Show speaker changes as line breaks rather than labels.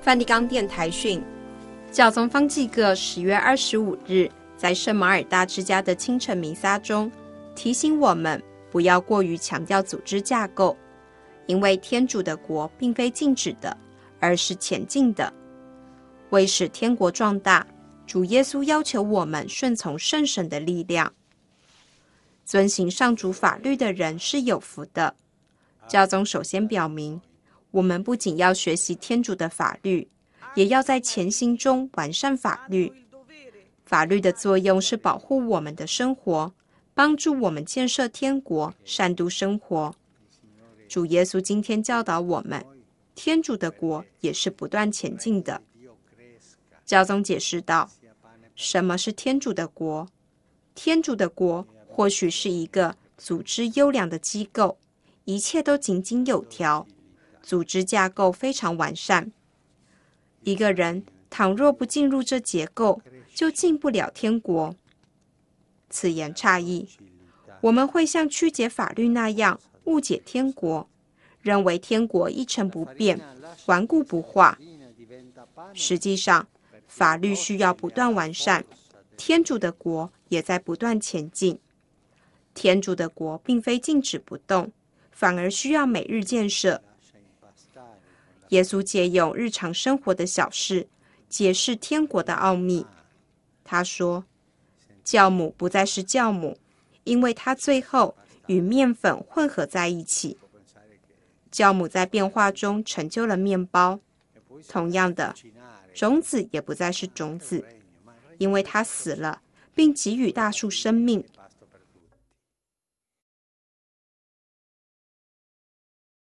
梵蒂冈电台讯，教宗方济各十月二十五日在圣马尔大之家的清晨弥撒中，提醒我们不要过于强调组织架构，因为天主的国并非静止的，而是前进的。为使天国壮大，主耶稣要求我们顺从圣神的力量，遵行上主法律的人是有福的。教宗首先表明。我们不仅要学习天主的法律，也要在前行中完善法律。法律的作用是保护我们的生活，帮助我们建设天国、善度生活。主耶稣今天教导我们，天主的国也是不断前进的。教宗解释道：“什么是天主的国？天主的国或许是一个组织优良的机构，一切都井井有条。”组织架构非常完善。一个人倘若不进入这结构，就进不了天国。此言差矣，我们会像曲解法律那样误解天国，认为天国一成不变、顽固不化。实际上，法律需要不断完善，天主的国也在不断前进。天主的国并非静止不动，反而需要每日建设。耶稣借用日常生活的小事，解释天国的奥秘。他说：“酵母不再是酵母，因为它最后与面粉混合在一起。酵母在变化中成就了面包。同样的，种子也不再是种子，因为它死了，并给予大树生命。”